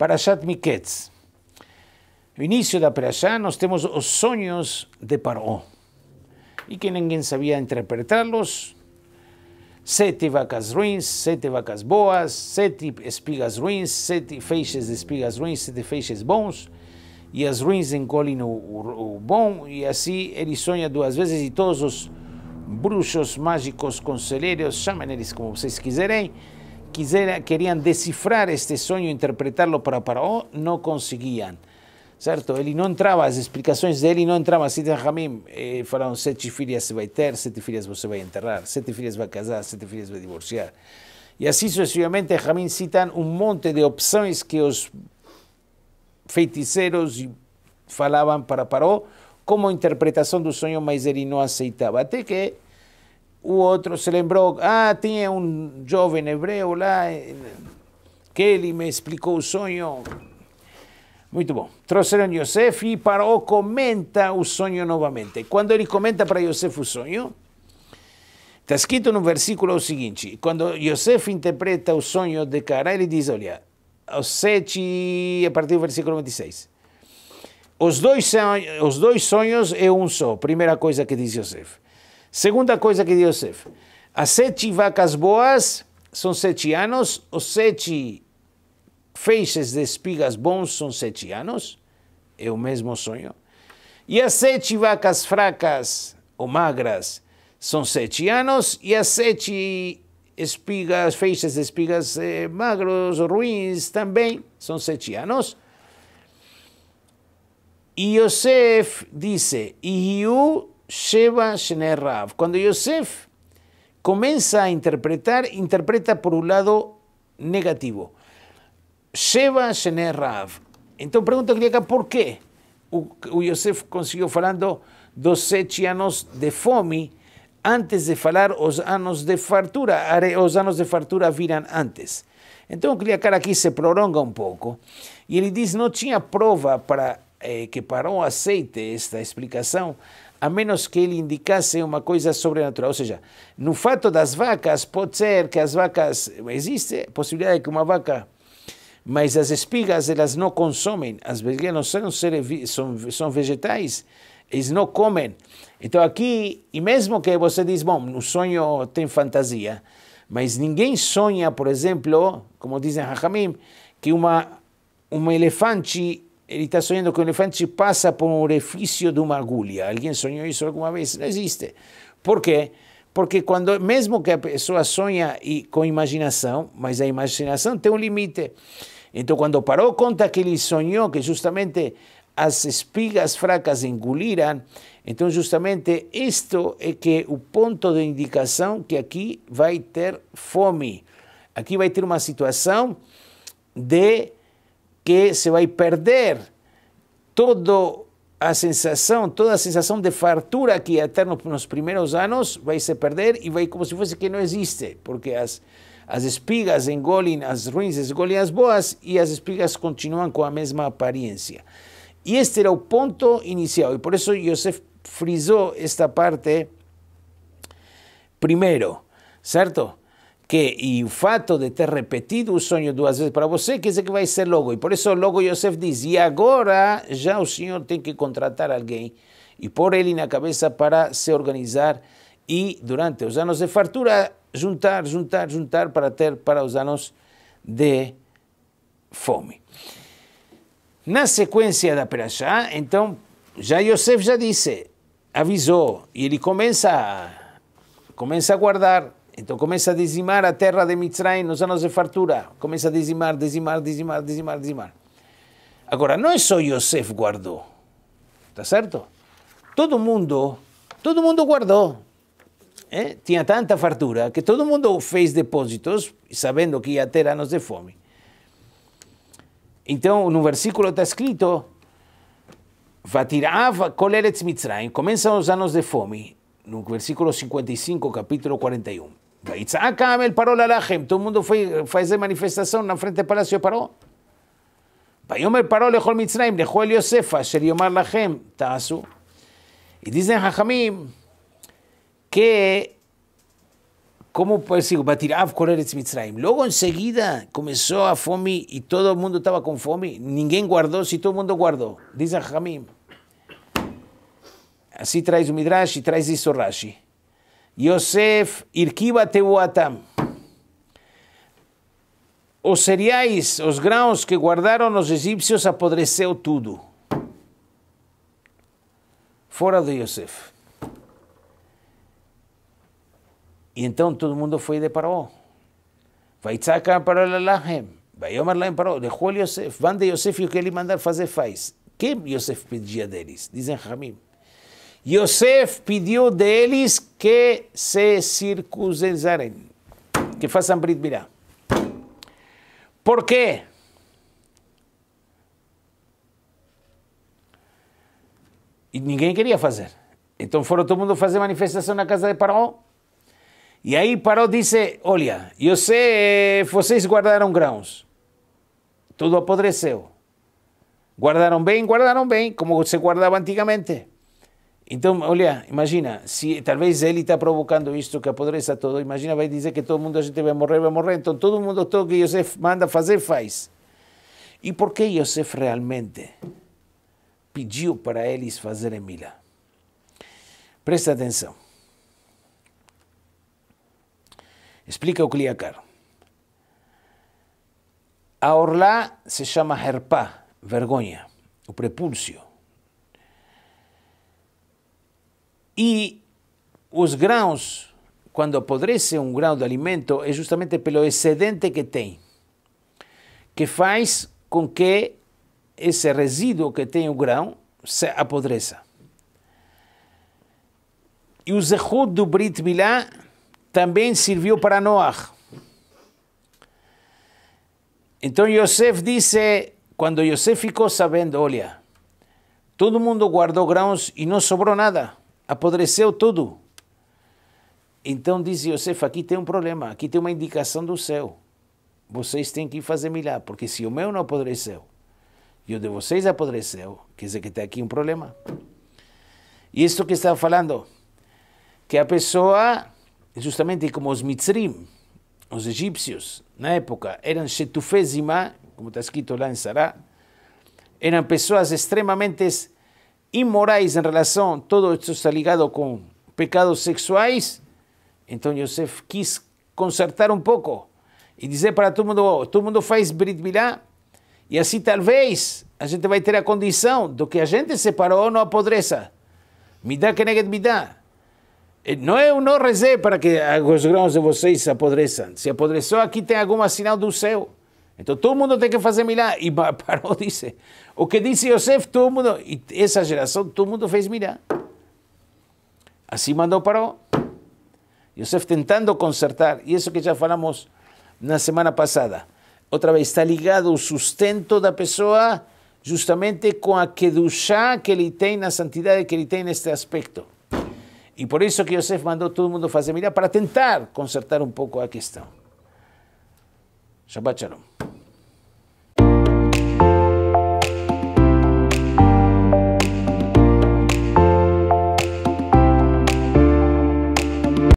Parashat Miketz. No início da Parashá, nós temos os sonhos de Paró. E que ninguém sabia interpretá-los. Sete vacas ruins, sete vacas boas, sete espigas ruins, sete feixes de espigas ruins, sete feixes bons. E as ruins encolhem o, o, o bom. E assim ele sonha duas vezes e todos os bruxos, mágicos, conselheiros, chamem eles como vocês quiserem, quisera, querían descifrar este sueño, interpretarlo para Paró, não conseguiam Certo? Ele não entrava, as explicações dele não entravam. Sidney Hamim eh, falaram: sete filhas você vai ter, sete filhas você vai enterrar, sete filhas vai casar, sete filhas vai divorciar. E assim sucessivamente, Hamim citam um monte de opções que os feiticeiros falavam para Paró como interpretação do sonho, mas ele não aceitava. Até que o outro se lembrou, ah, tinha um jovem hebreu lá, que ele me explicou o sonho. Muito bom. Trouxeram Yosef e parou comenta o sonho novamente. Quando ele comenta para Yosef o sonho, está escrito no versículo o seguinte: quando Yosef interpreta o sonho de cara, ele diz: olha, os sete, a partir do versículo 26. Os dois, os dois sonhos é um só, primeira coisa que diz Yosef. Segunda coisa que Deus As sete vacas boas são sete anos, os sete feixes de espigas bons são sete anos, é o mesmo sonho. E as sete vacas fracas ou magras são sete anos, e as sete espigas, feixes de espigas eh, magros, ruins também, são sete anos. E Yosef disse, e Sheva Shnei Rav. Quando Yosef começa a interpretar, interpreta por um lado negativo. Sheva Shnei Rav. Entonces pregunta acá, ¿por que O Yosef conseguiu falando sete anos de fome antes de falar os anos de fartura. Os anos de fartura viram antes. Então, o cara aqui se prolonga um pouco. E ele diz: não tinha prova para eh, que para o aceite esta explicação a menos que ele indicasse uma coisa sobrenatural. Ou seja, no fato das vacas, pode ser que as vacas. Existe a possibilidade que uma vaca. Mas as espigas, elas não consomem. As espigas não são, seres, são, são vegetais, eles não comem. Então aqui, e mesmo que você diz, bom, no sonho tem fantasia, mas ninguém sonha, por exemplo, como dizem Rahamim, que uma, um elefante ele está sonhando que o elefante passa por um orifício de uma agulha. Alguém sonhou isso alguma vez? Não existe. Por quê? Porque quando, mesmo que a pessoa sonha e, com imaginação, mas a imaginação tem um limite. Então, quando parou, conta que ele sonhou que justamente as espigas fracas engoliram. Então, justamente, isto é que o ponto de indicação que aqui vai ter fome. Aqui vai ter uma situação de que va a perder todo a sensación toda la sensación de fartura que los primeros años va a perderse a perder a ir como si fuese que no existe, porque las espigas engolin, las ruinas, engolen las boas y las espigas continúan con la misma apariencia. Y este era el punto inicial, y por eso José frisó esta parte primero, ¿cierto?, que e o fato de ter repetido o sonho duas veces para você quer dizer que a ser logo. Y por eso luego Yosef dice, y agora ya o Señor tem que contratar alguém e pôr ele na cabeza para se organizar y durante os anos de fartura juntar, juntar, juntar para ter para os anos de fome. Na sequência da Perachá, então, já Yosef já disse, avisou, y ele começa, começa a guardar Então começa a dizimar a terra de Mitzrayim nos anos de fartura. Começa a dizimar, dizimar, dizimar, dizimar, dizimar. Agora, não é só Yosef guardou. está certo? Todo mundo, todo mundo guardou. É? Tinha tanta fartura que todo mundo fez depósitos sabendo que ia ter anos de fome. Então, no versículo está escrito: Vatirav kol Mitzrayim. Começam os anos de fome no versículo 55, capítulo 41. Itzhak kamel paró la Lajem. Todo el mundo fue, fue a esa manifestación frente del palacio paró. Bayomer paró lejol Mitzrayim, dejó el Yosefa, Sheriomar Lajem, Tasu. Y dicen Jamim que, ¿cómo puede decir? Batirav Koreretz Mitzrayim. Luego enseguida comenzó a Fomi y todo el mundo estaba con Fomi. Ninguém guardó, si todo el mundo guardó. Dicen Jamim. Así traes un Midrash y traes rashi Yosef, Irkiva Tehuatam. Os cereais, os grãos que guardaram os egípcios apodreceu tudo. Fora de Yosef. E então todo mundo foi de Paró. Vaitzaka para Lalahem. Omar lá em Paró. Deixou Yosef. Vão de Yosef e o que ele mandar fazer faz. que Yosef pedia deles? Dizem Hamim. Yosef pediu deles que se circuncisarem, que façam Brit Milá. Por quê? E ninguém queria fazer. Então foram todo mundo fazer manifestação na casa de Paró. E aí Paró disse, olha, Yosef, vocês guardaram grãos. Tudo apodreceu. Guardaram bem, guardaram bem, como se guardava antigamente. Então, olha, imagina, se talvez ele está provocando isto, que a todo, imagina, vai dizer que todo mundo, a gente vai morrer, vai morrer, então todo mundo, todo que Yosef manda fazer, faz. E por que Yosef realmente pediu para eles fazerem Milá? Presta atenção. Explica o Kliakar. A orla se chama herpá, vergonha, o prepúcio. E os grãos, quando apodrece um grão de alimento, é justamente pelo excedente que tem, que faz com que esse resíduo que tem o grão se apodreça. E o Zehud do Brit Milá também serviu para Noah. Então Yosef disse, quando Yosef ficou sabendo, olha, todo mundo guardou grãos e não sobrou nada apodreceu tudo. Então diz Yosef, aqui tem um problema, aqui tem uma indicação do céu. Vocês têm que fazer milagre, porque se o meu não apodreceu e o de vocês apodreceu, quer dizer que tem aqui um problema. E isso que estava falando, que a pessoa, justamente como os mitzrim, os egípcios, na época, eram setufésima como está escrito lá em Sará, eram pessoas extremamente imorais em relação, todo isso está ligado com pecados sexuais, então Yosef quis consertar um pouco e dizer para todo mundo, todo mundo faz Brit Milá, e assim talvez a gente vai ter a condição do que a gente separou não apodreça. Me dá que negue me dá. Não eu não rezei para que os grãos de vocês apodreçam. Se apodreçou, aqui tem algum sinal do céu. Entonces todo el mundo tiene que hacer mirar. Y Paró dice, o que dice Yosef, todo el mundo, y esa generación, todo el mundo fez mirar. Así mandó Paró. Yosef intentando concertar, y eso que ya hablamos la semana pasada. Otra vez, está ligado el sustento de la persona justamente con a que le tiene, la santidad que le tiene este aspecto. Y por eso que Yosef mandó todo el mundo hacer para tentar concertar un poco la cuestión. Shabbat Shalom.